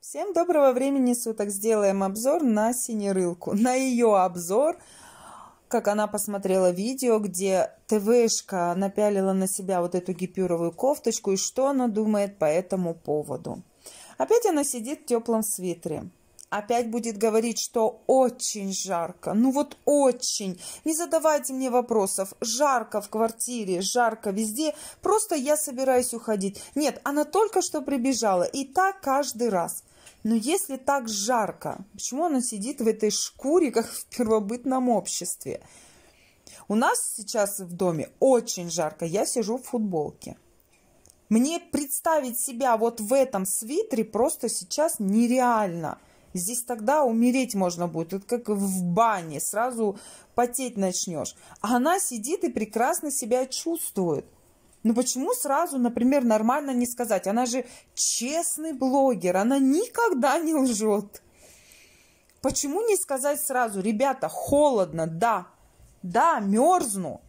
Всем доброго времени суток. Сделаем обзор на синерылку. На ее обзор, как она посмотрела видео, где ТВшка напялила на себя вот эту гипюровую кофточку и что она думает по этому поводу. Опять она сидит в теплом свитере опять будет говорить, что очень жарко. Ну вот очень. Не задавайте мне вопросов. Жарко в квартире, жарко везде. Просто я собираюсь уходить. Нет, она только что прибежала. И так каждый раз. Но если так жарко, почему она сидит в этой шкуре, как в первобытном обществе? У нас сейчас в доме очень жарко. Я сижу в футболке. Мне представить себя вот в этом свитере просто сейчас нереально – Здесь тогда умереть можно будет. Это как в бане, сразу потеть начнешь. А она сидит и прекрасно себя чувствует. Ну почему сразу, например, нормально не сказать? Она же честный блогер, она никогда не лжет. Почему не сказать сразу, ребята, холодно, да, да, мерзну.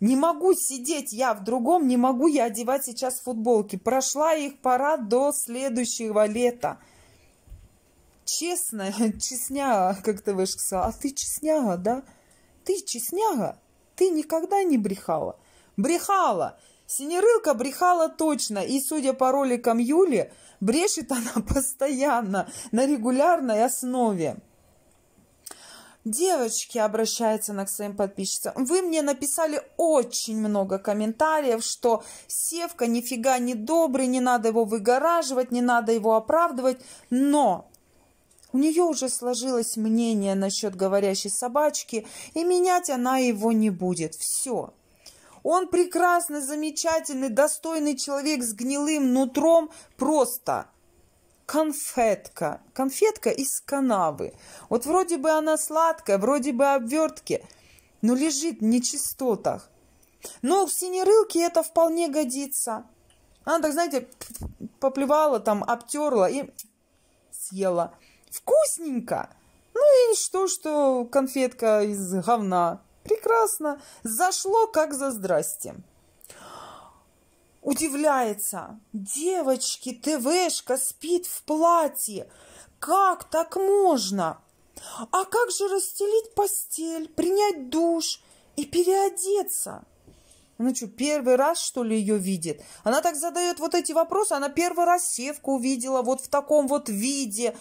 Не могу сидеть я в другом, не могу я одевать сейчас футболки. Прошла их пора до следующего лета честная, честняга, как ты вышка сказала, а ты честняга, да? Ты честняга, ты никогда не брехала. Брехала. Синерылка брехала точно, и, судя по роликам Юли, брешет она постоянно, на регулярной основе. Девочки, обращается она к своим подписчицам, вы мне написали очень много комментариев, что Севка нифига не добрый, не надо его выгораживать, не надо его оправдывать, но у нее уже сложилось мнение насчет говорящей собачки, и менять она его не будет. Все. Он прекрасный, замечательный, достойный человек с гнилым нутром, просто конфетка. Конфетка из канавы. Вот вроде бы она сладкая, вроде бы обвертки, но лежит в нечистотах. Но в синерылке это вполне годится. Она так, знаете, поплевала там, обтерла и съела. Вкусненько! Ну и что, что конфетка из говна? Прекрасно. Зашло, как за здрасте. Удивляется. Девочки, ТВшка спит в платье. Как так можно? А как же расстелить постель, принять душ и переодеться? Ну что, первый раз, что ли, ее видит? Она так задает вот эти вопросы. Она первый раз севку увидела вот в таком вот виде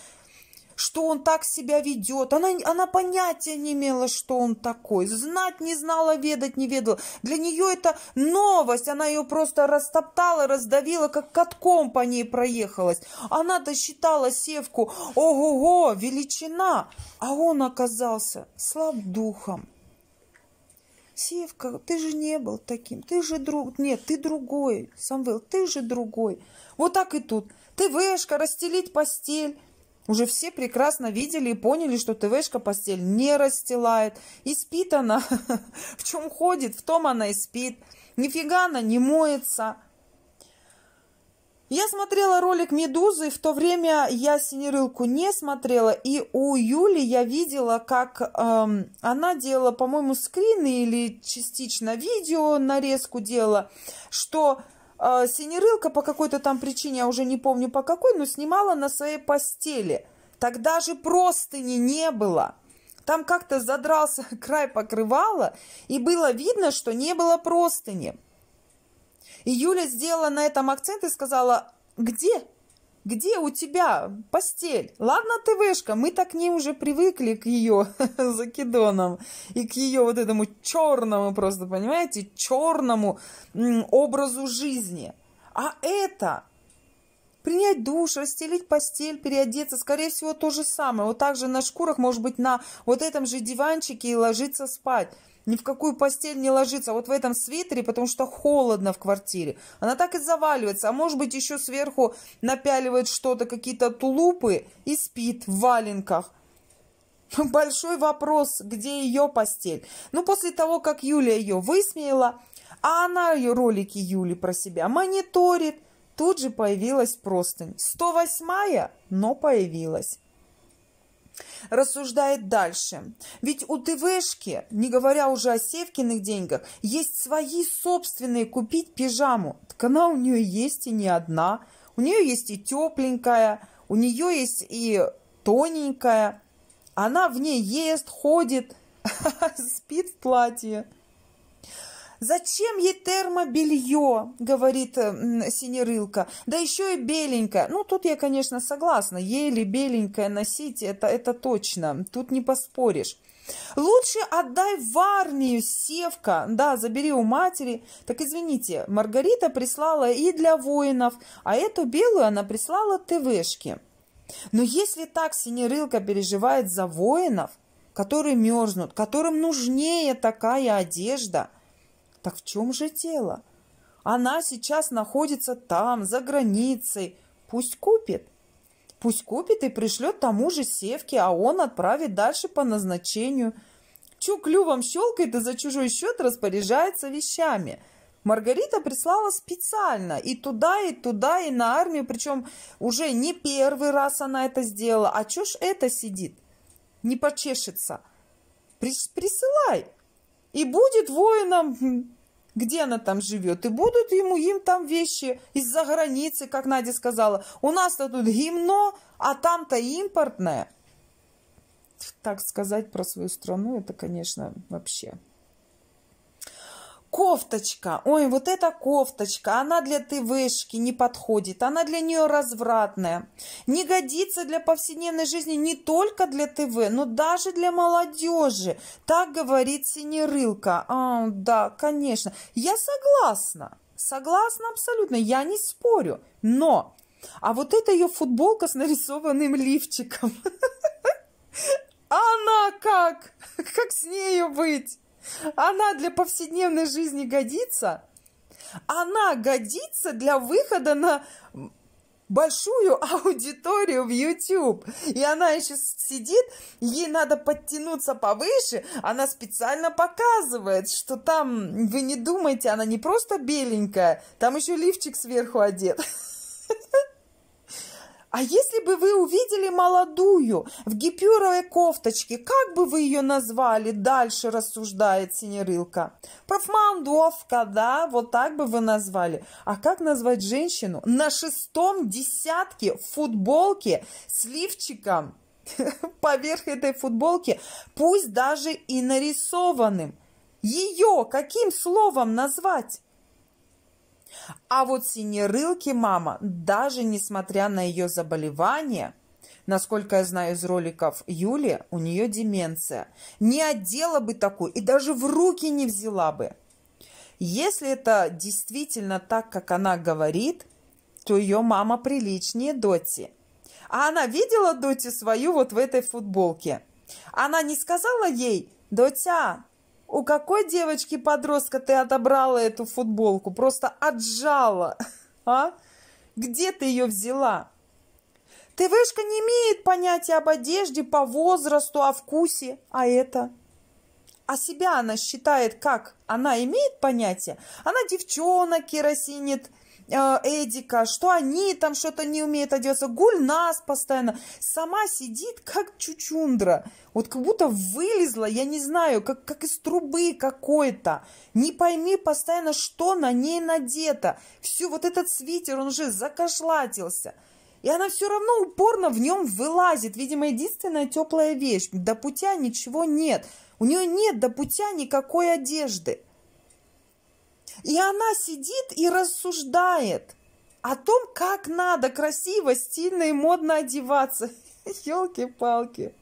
что он так себя ведет. Она, она понятия не имела, что он такой. Знать не знала, ведать не ведала. Для нее это новость. Она ее просто растоптала, раздавила, как катком по ней проехалась. Она-то считала Севку, ого-го, величина. А он оказался слаб духом. Севка, ты же не был таким, ты же друг... Нет, ты другой, Самвел, ты же другой. Вот так и тут. Ты вышка, расстелить постель, уже все прекрасно видели и поняли, что ТВшка постель не расстилает. И спит она. В чем ходит, в том она и спит. Нифига она не моется. Я смотрела ролик «Медузы», в то время я «Синерылку» не смотрела, и у Юли я видела, как эм, она делала, по-моему, скрины или частично видео нарезку делала, что а, синерылка по какой-то там причине, я уже не помню по какой, но снимала на своей постели. Тогда же простыни не было. Там как-то задрался край покрывала, и было видно, что не было простыни. И Юля сделала на этом акцент и сказала, где где у тебя постель? Ладно ты вышка, мы так к ней уже привыкли к ее закидонам и к ее вот этому черному просто, понимаете, черному образу жизни. А это принять душ, расстелить постель, переодеться, скорее всего, то же самое. Вот так же на шкурах, может быть, на вот этом же диванчике и ложиться спать ни в какую постель не ложится, а вот в этом свитере, потому что холодно в квартире. Она так и заваливается, а может быть еще сверху напяливает что-то, какие-то тулупы и спит в валенках. Большой вопрос, где ее постель. Ну, после того, как Юля ее высмеяла, а она ее ролики Юли про себя мониторит, тут же появилась простынь. 108-я, но появилась. Рассуждает дальше. Ведь у ТВшки, не говоря уже о Севкиных деньгах, есть свои собственные купить пижаму. Так она у нее есть и не одна. У нее есть и тепленькая, у нее есть и тоненькая. Она в ней ест, ходит, спит в платье. Зачем ей термобелье, говорит э, Синерылка, да еще и беленькое. Ну, тут я, конечно, согласна, Еле ли беленькое носить, это, это точно, тут не поспоришь. Лучше отдай в армию, Севка. Да, забери у матери. Так извините, Маргарита прислала и для воинов, а эту белую она прислала ТВшке. Но если так Синерылка переживает за воинов, которые мерзнут, которым нужнее такая одежда, так в чем же дело? Она сейчас находится там, за границей. Пусть купит. Пусть купит и пришлет тому же Севке, а он отправит дальше по назначению. Чу клювом щелкает и за чужой счет распоряжается вещами. Маргарита прислала специально и туда, и туда, и на армию. Причем уже не первый раз она это сделала. А чё ж это сидит? Не почешется. Присылай. И будет воином где она там живет, и будут ему им там вещи из-за границы, как Надя сказала. У нас-то тут гимно, а там-то импортное. Так сказать про свою страну, это, конечно, вообще кофточка, ой, вот эта кофточка, она для ТВшки не подходит, она для нее развратная, не годится для повседневной жизни не только для ТВ, но даже для молодежи. Так говорит Синерылка. А, да, конечно. Я согласна. Согласна абсолютно, я не спорю. Но, а вот это ее футболка с нарисованным лифчиком. Она как? Как с нею быть? Она для повседневной жизни годится. Она годится для выхода на большую аудиторию в YouTube. И она еще сидит, ей надо подтянуться повыше, она специально показывает, что там, вы не думайте, она не просто беленькая, там еще лифчик сверху одет. А если бы вы увидели молодую в гипюровой кофточке, как бы вы ее назвали? Дальше рассуждает Синерылка. Профмандовка, да, вот так бы вы назвали. А как назвать женщину на шестом десятке в футболке с лифчиком поверх этой футболки, пусть даже и нарисованным? Ее каким словом назвать? А вот синерылки мама, даже несмотря на ее заболевание, насколько я знаю из роликов Юли, у нее деменция, не одела бы такую и даже в руки не взяла бы. Если это действительно так, как она говорит, то ее мама приличнее Доти. А она видела Доти свою вот в этой футболке. Она не сказала ей, «Дотя, у какой девочки-подростка ты отобрала эту футболку? Просто отжала, а? Где ты ее взяла? Ты вышка не имеет понятия об одежде, по возрасту, о вкусе, а это – а себя она считает, как она имеет понятие, она девчонок керосинит, э, Эдика, что они там что-то не умеют одеваться. Гуль нас постоянно. Сама сидит, как чучундра. Вот как будто вылезла, я не знаю, как, как из трубы какой-то. Не пойми постоянно, что на ней надето. Все, вот этот свитер, он же закошлатился. И она все равно упорно в нем вылазит. Видимо, единственная теплая вещь. До путя ничего нет. У нее нет до путя никакой одежды. И она сидит и рассуждает о том, как надо красиво, стильно и модно одеваться. Елки-палки.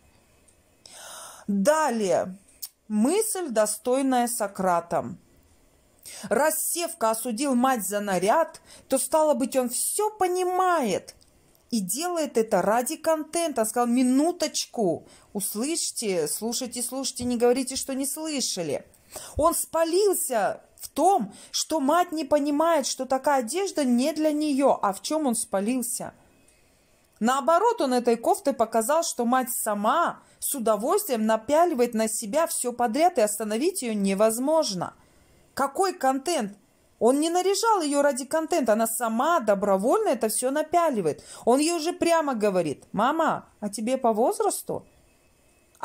Далее. Мысль, достойная Сократом. Раз Севка осудил мать за наряд, то, стало быть, он все понимает и делает это ради контента. Он сказал, минуточку, Услышьте, слушайте, слушайте, не говорите, что не слышали. Он спалился в том, что мать не понимает, что такая одежда не для нее, а в чем он спалился. Наоборот, он этой кофтой показал, что мать сама с удовольствием напяливает на себя все подряд, и остановить ее невозможно. Какой контент? Он не наряжал ее ради контента, она сама добровольно это все напяливает. Он ей уже прямо говорит, «Мама, а тебе по возрасту?»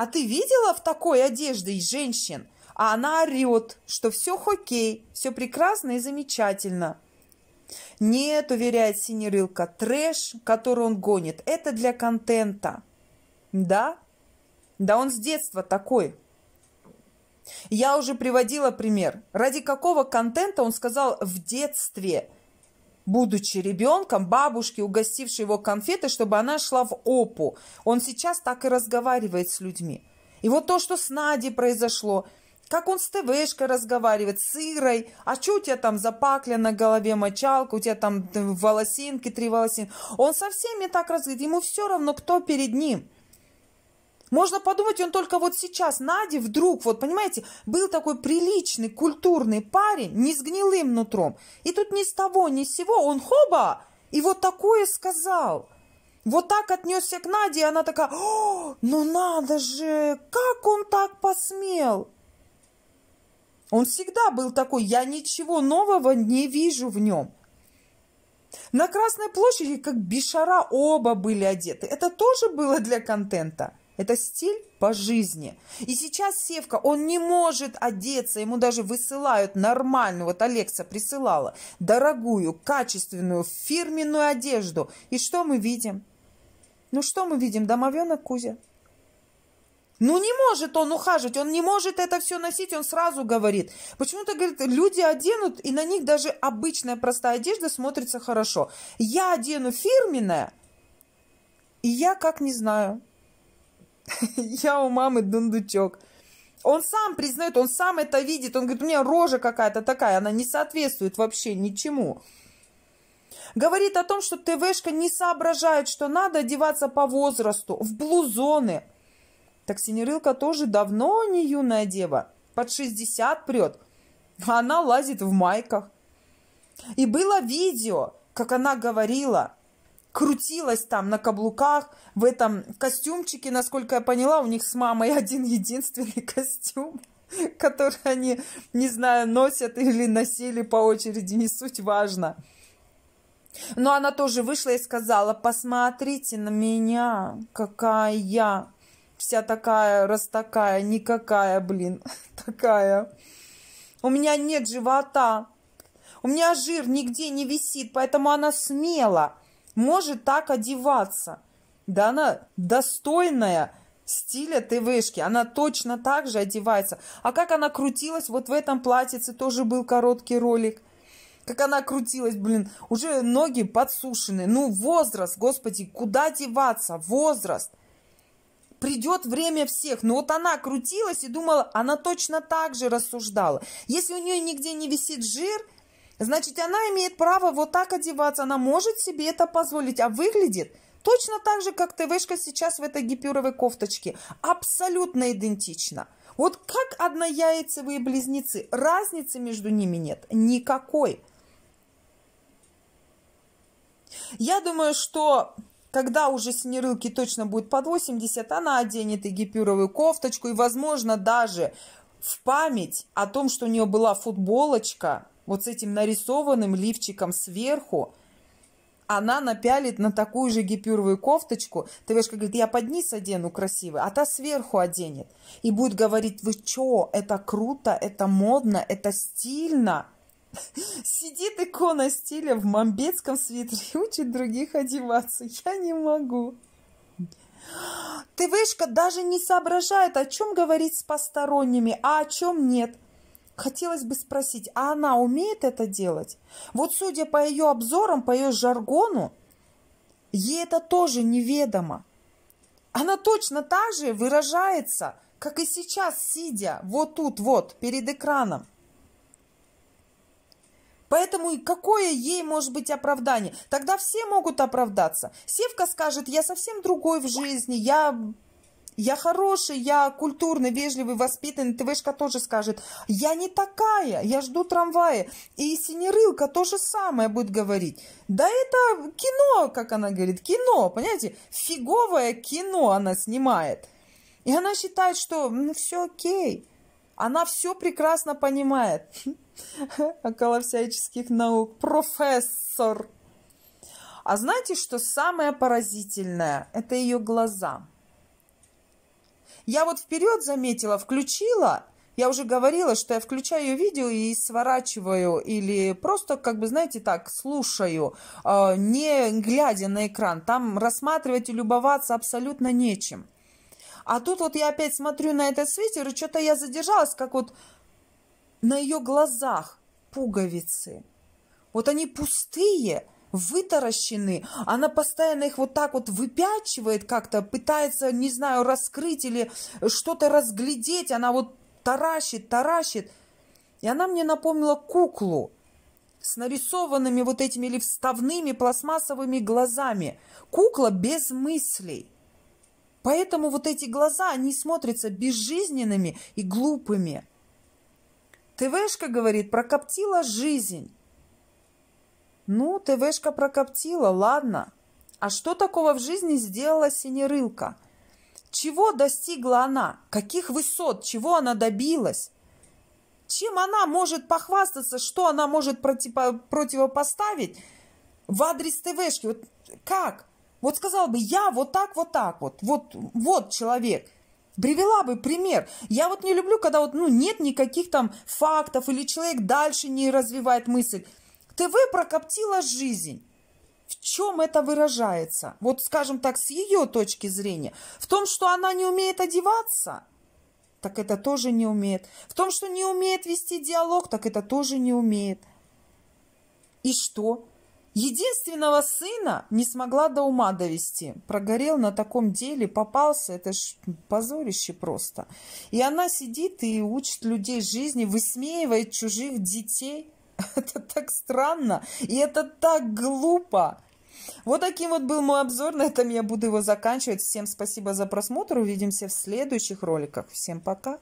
А ты видела в такой одежде и женщин? А она орет, что все хоккей, все прекрасно и замечательно. Нет, уверяет Синерылка, трэш, который он гонит, это для контента. Да? Да он с детства такой. Я уже приводила пример. Ради какого контента он сказал в детстве – будучи ребенком, бабушке, угостившей его конфеты, чтобы она шла в опу. Он сейчас так и разговаривает с людьми. И вот то, что с Надей произошло, как он с ТВшкой разговаривает, с Ирой, а что у тебя там запакля на голове, мочалка, у тебя там э, волосинки, три волосинки. Он со всеми так разговаривает, ему все равно, кто перед ним. Можно подумать, он только вот сейчас, Наде, вдруг, вот понимаете, был такой приличный, культурный парень, не с гнилым нутром. И тут ни с того, ни с сего он хоба, и вот такое сказал. Вот так отнесся к Наде, и она такая, О, ну надо же, как он так посмел? Он всегда был такой, я ничего нового не вижу в нем. На Красной площади, как бешара, оба были одеты. Это тоже было для контента – это стиль по жизни. И сейчас Севка, он не может одеться, ему даже высылают нормальную, вот Алекса присылала, дорогую, качественную, фирменную одежду. И что мы видим? Ну что мы видим? Домовенок Кузя. Ну не может он ухаживать, он не может это все носить, он сразу говорит. Почему-то, говорит, люди оденут, и на них даже обычная простая одежда смотрится хорошо. Я одену фирменная, и я как не знаю. Я у мамы дундучок. Он сам признает, он сам это видит. Он говорит, у меня рожа какая-то такая, она не соответствует вообще ничему. Говорит о том, что ТВшка не соображает, что надо одеваться по возрасту, в блузоны. Так Синерылка тоже давно не юная дева, под 60 прет, она лазит в майках. И было видео, как она говорила – крутилась там на каблуках в этом костюмчике, насколько я поняла, у них с мамой один единственный костюм который они, не знаю, носят или носили по очереди, не суть важно. Но она тоже вышла и сказала, посмотрите на меня, какая я, вся такая, раз такая, никакая, блин, такая. У меня нет живота, у меня жир нигде не висит, поэтому она смела может так одеваться. Да она достойная стиля ТВшки. Она точно так же одевается. А как она крутилась, вот в этом платьице тоже был короткий ролик. Как она крутилась, блин, уже ноги подсушены. Ну, возраст, господи, куда деваться? Возраст. Придет время всех. Но вот она крутилась и думала, она точно так же рассуждала. Если у нее нигде не висит жир – Значит, она имеет право вот так одеваться, она может себе это позволить, а выглядит точно так же, как ТВшка сейчас в этой гипюровой кофточке. Абсолютно идентично. Вот как однояйцевые близнецы, разницы между ними нет никакой. Я думаю, что когда уже Синерылке точно будет под 80, она оденет и гипюровую кофточку, и, возможно, даже в память о том, что у нее была футболочка – вот с этим нарисованным лифчиком сверху, она напялит на такую же гипюровую кофточку. Ты видишь, как говорит, я под низ одену красивый, а та сверху оденет. И будет говорить, вы чё, это круто, это модно, это стильно. Сидит икона стиля в мамбетском свитере и учит других одеваться. Я не могу. Ты вышка даже не соображает, о чем говорить с посторонними, а о чем нет – Хотелось бы спросить, а она умеет это делать? Вот судя по ее обзорам, по ее жаргону, ей это тоже неведомо. Она точно так же выражается, как и сейчас, сидя вот тут вот перед экраном. Поэтому какое ей может быть оправдание? Тогда все могут оправдаться. Севка скажет, я совсем другой в жизни, я я хороший, я культурный, вежливый, воспитанный, ТВшка тоже скажет, я не такая, я жду трамвая. И Синерылка то же самое будет говорить. Да это кино, как она говорит, кино, понимаете, фиговое кино она снимает. И она считает, что ну все окей. Она все прекрасно понимает. Около всяческих наук. Профессор. А знаете, что самое поразительное? Это ее глаза. Я вот вперед заметила, включила, я уже говорила, что я включаю видео и сворачиваю или просто, как бы, знаете, так, слушаю, а, не глядя на экран. Там рассматривать и любоваться абсолютно нечем. А тут вот я опять смотрю на этот свитер, и что-то я задержалась, как вот на ее глазах пуговицы. Вот они пустые, вытаращены, она постоянно их вот так вот выпячивает как-то, пытается, не знаю, раскрыть или что-то разглядеть, она вот таращит, таращит. И она мне напомнила куклу с нарисованными вот этими или вставными пластмассовыми глазами. Кукла без мыслей. Поэтому вот эти глаза, они смотрятся безжизненными и глупыми. ТВшка говорит, прокоптила жизнь. Ну, ТВшка прокоптила, ладно. А что такого в жизни сделала Синерылка? Чего достигла она? Каких высот? Чего она добилась? Чем она может похвастаться? Что она может протипо- противопоставить в адрес ТВшки? Вот как? Вот сказал бы, я вот так, вот так вот. Вот, вот человек – привела бы пример. Я вот не люблю, когда вот, ну, нет никаких там фактов, или человек дальше не развивает мысль. ТВ прокоптила жизнь. В чем это выражается? Вот, скажем так, с ее точки зрения. В том, что она не умеет одеваться? Так это тоже не умеет. В том, что не умеет вести диалог? Так это тоже не умеет. И что? Единственного сына не смогла до ума довести. Прогорел на таком деле, попался. Это ж позорище просто. И она сидит и учит людей жизни, высмеивает чужих детей – Это так странно, и это так глупо. Вот таким вот был мой обзор. На этом я буду его заканчивать. Всем спасибо за просмотр. Увидимся в следующих роликах. Всем пока.